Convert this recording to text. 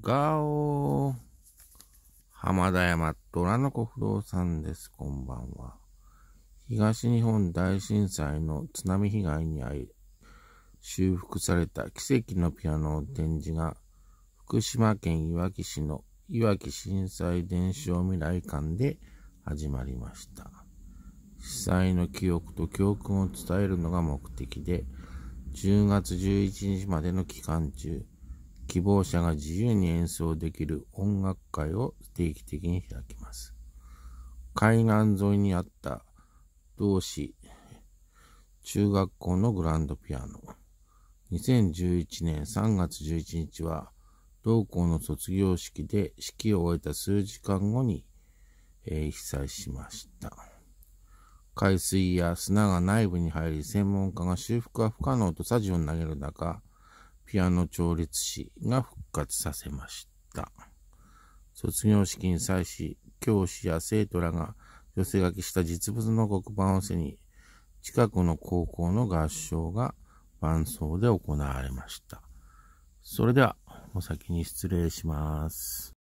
ガオー。浜田山虎の子不動産です。こんばんは。東日本大震災の津波被害に遭い、修復された奇跡のピアノを展示が、福島県いわき市のいわき震災伝承未来館で始まりました。被災の記憶と教訓を伝えるのが目的で、10月11日までの期間中、希望者が自由に演奏できる音楽会を定期的に開きます。海岸沿いにあった同志中学校のグランドピアノ。2011年3月11日は同校の卒業式で式を終えた数時間後に、えー、被災しました。海水や砂が内部に入り専門家が修復が不可能とサジを投げる中、ピアノ調律師が復活させました。卒業式に際し、教師や生徒らが寄せ書きした実物の黒板を背に、近くの高校の合唱が伴奏で行われました。それでは、お先に失礼します。